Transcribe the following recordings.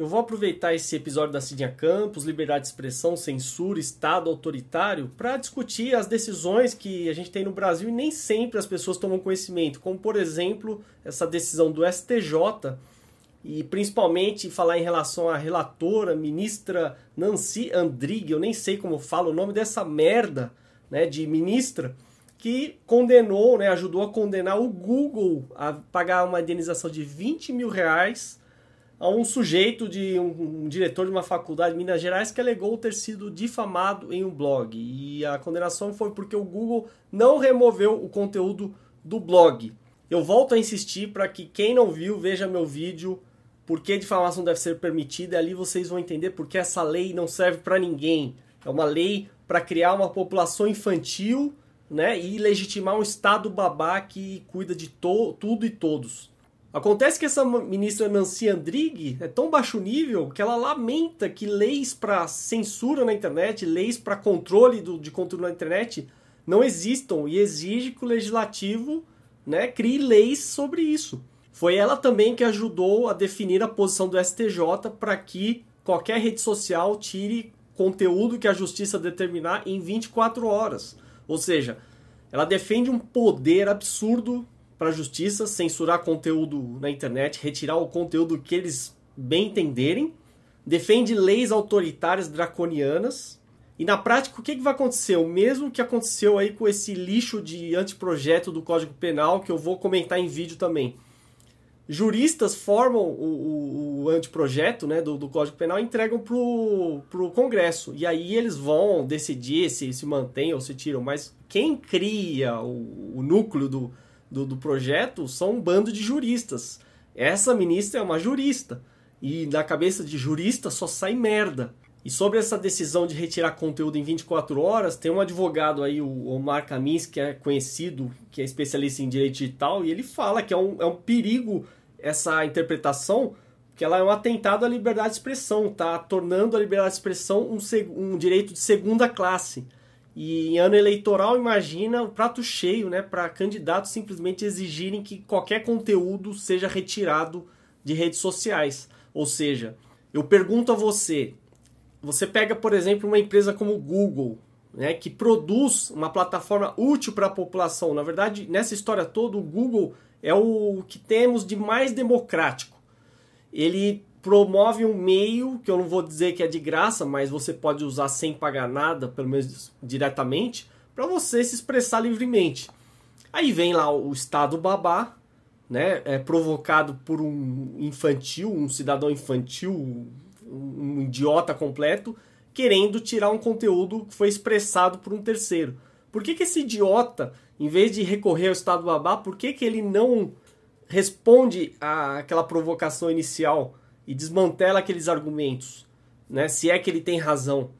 Eu vou aproveitar esse episódio da Cidinha Campos, liberdade de expressão, censura, Estado autoritário, para discutir as decisões que a gente tem no Brasil e nem sempre as pessoas tomam conhecimento, como por exemplo essa decisão do STJ e principalmente falar em relação à relatora, ministra Nancy Andrighi, eu nem sei como fala o nome dessa merda né, de ministra, que condenou, né, ajudou a condenar o Google a pagar uma indenização de 20 mil reais a um sujeito de um, um, diretor de uma faculdade de Minas Gerais que alegou ter sido difamado em um blog. E a condenação foi porque o Google não removeu o conteúdo do blog. Eu volto a insistir para que quem não viu veja meu vídeo por que difamação deve ser permitida, e ali vocês vão entender porque essa lei não serve para ninguém. É uma lei para criar uma população infantil, né, e legitimar um estado babá que cuida de tudo e todos. Acontece que essa ministra Nancy Andrighi é tão baixo nível que ela lamenta que leis para censura na internet, leis para controle do, de conteúdo na internet não existam e exige que o legislativo né, crie leis sobre isso. Foi ela também que ajudou a definir a posição do STJ para que qualquer rede social tire conteúdo que a justiça determinar em 24 horas. Ou seja, ela defende um poder absurdo para a justiça censurar conteúdo na internet, retirar o conteúdo que eles bem entenderem, defende leis autoritárias draconianas. E na prática, o que, que vai acontecer? O mesmo que aconteceu aí com esse lixo de anteprojeto do Código Penal, que eu vou comentar em vídeo também. Juristas formam o, o, o anteprojeto né, do, do, Código Penal e entregam para o Congresso. E aí eles vão decidir se se mantém ou se tiram. Mas quem cria o, o núcleo do, do, do projeto são um bando de juristas. Essa ministra é uma jurista. E na cabeça de jurista só sai merda. E sobre essa decisão de retirar conteúdo em 24 horas, tem um advogado aí, o Omar Camins, que é conhecido, que é especialista em direito digital, e ele fala que é um, é um perigo essa interpretação, que ela é um atentado à liberdade de expressão, tá tornando a liberdade de expressão um, um direito de segunda classe. E em ano eleitoral, imagina o prato cheio né, para candidatos simplesmente exigirem que qualquer conteúdo seja retirado de redes sociais. Ou seja, eu pergunto a você: você pega, por exemplo, uma empresa como o Google, né, que produz uma plataforma útil para a população. Na verdade, nessa história toda, o Google é o que temos de mais democrático. Ele promove um meio que eu não vou dizer que é de graça, mas você pode usar sem pagar nada, pelo menos diretamente, para você se expressar livremente. Aí vem lá o estado babá, né? É provocado por um infantil, um cidadão infantil, um idiota completo, querendo tirar um conteúdo que foi expressado por um terceiro. Por que, que esse idiota, em vez de recorrer ao estado babá, por que, que ele não responde àquela provocação inicial? e desmantela aqueles argumentos, né? Se é que ele tem razão.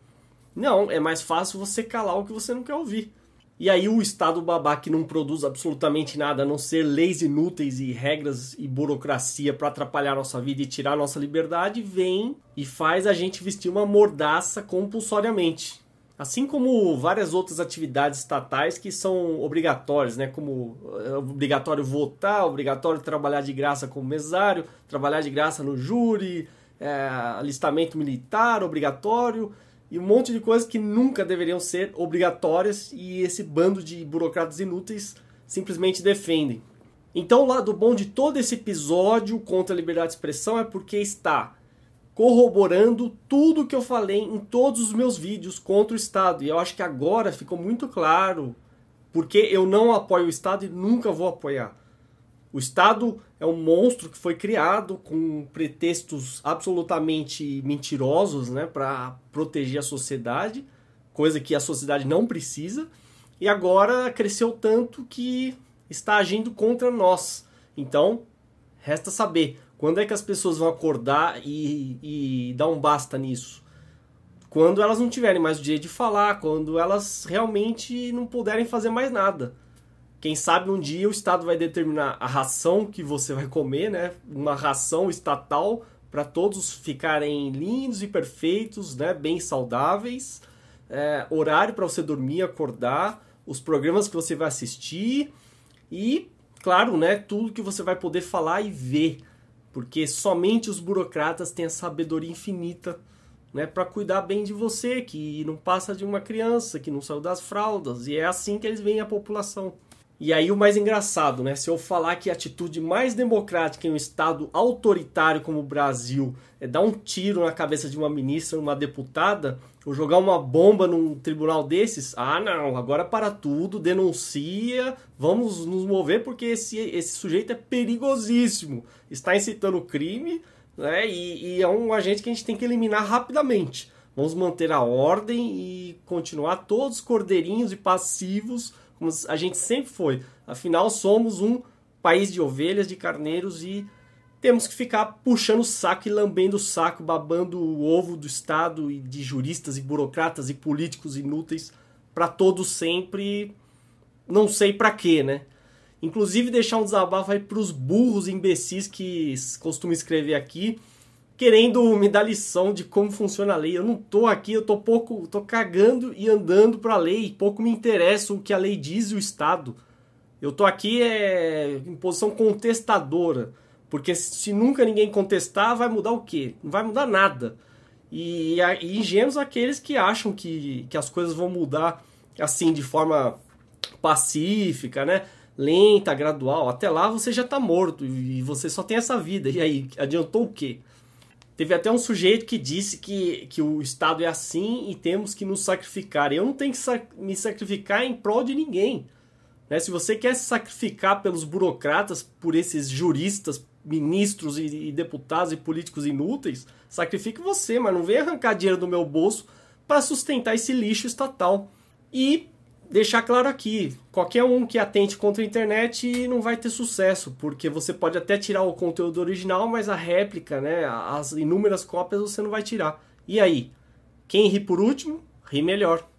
Não, é mais fácil você calar o que você não quer ouvir. E aí o Estado babá que não produz absolutamente nada, a não ser leis inúteis e regras e burocracia para atrapalhar nossa vida e tirar nossa liberdade, vem e faz a gente vestir uma mordaça compulsoriamente. Assim como várias outras atividades estatais que são obrigatórias, né? como é obrigatório votar, obrigatório trabalhar de graça como mesário, trabalhar de graça no júri, é, alistamento militar obrigatório e um monte de coisas que nunca deveriam ser obrigatórias e esse bando de burocratas inúteis simplesmente defendem. Então, o lado bom de todo esse episódio contra a liberdade de expressão é porque está corroborando tudo que eu falei em todos os meus vídeos contra o Estado. E eu acho que agora ficou muito claro porque eu não apoio o Estado e nunca vou apoiar. O Estado é um monstro que foi criado com pretextos absolutamente mentirosos né, para proteger a sociedade, coisa que a sociedade não precisa, e agora cresceu tanto que está agindo contra nós. Então, resta saber quando é que as pessoas vão acordar e, e dar um basta nisso? Quando elas não tiverem mais o direito de falar, quando elas realmente não puderem fazer mais nada. Quem sabe um dia o Estado vai determinar a ração que você vai comer, né? Uma ração estatal para todos ficarem lindos e perfeitos, né? Bem saudáveis. É, horário para você dormir, acordar, os programas que você vai assistir e, claro, né? Tudo que você vai poder falar e ver porque somente os burocratas têm a sabedoria infinita né, para cuidar bem de você, que não passa de uma criança, que não saiu das fraldas, e é assim que eles veem a população. E aí o mais engraçado, né? Se eu falar que a atitude mais democrática em um estado autoritário como o Brasil é dar um tiro na cabeça de uma ministra, uma deputada, ou jogar uma bomba num tribunal desses, ah não, agora para tudo, denuncia, vamos nos mover porque esse, esse sujeito é perigosíssimo, está incitando crime, né? E, e é um agente que a gente tem que eliminar rapidamente. Vamos manter a ordem e continuar todos cordeirinhos e passivos como a gente sempre foi. Afinal, somos um país de ovelhas, de carneiros e temos que ficar puxando o saco e lambendo o saco, babando o ovo do Estado e de juristas e burocratas e políticos inúteis para todo sempre, não sei para quê, né? Inclusive deixar um desabafo aí para os burros imbecis que costumam escrever aqui querendo me dar lição de como funciona a lei. Eu não tô aqui, eu tô pouco, tô cagando e andando para a lei, pouco me interessa o que a lei diz e o Estado. Eu tô aqui é, em posição contestadora, porque se nunca ninguém contestar, vai mudar o quê? Não vai mudar nada. E, e ingênuos aqueles que acham que, que as coisas vão mudar assim, de forma pacífica, né? Lenta, gradual. Até lá você já tá morto e você só tem essa vida. E aí, adiantou o quê? Teve até um sujeito que disse que, que o Estado é assim e temos que nos sacrificar. Eu não tenho que me sacrificar em prol de ninguém. Né? Se você quer se sacrificar pelos burocratas, por esses juristas, ministros e, e deputados e políticos inúteis, sacrifique você, mas não venha arrancar dinheiro do meu bolso para sustentar esse lixo estatal. E deixar claro aqui, qualquer um que atente contra a internet não vai ter sucesso, porque você pode até tirar o conteúdo original, mas a réplica, né, as inúmeras cópias você não vai tirar. E aí? Quem ri por último, ri melhor.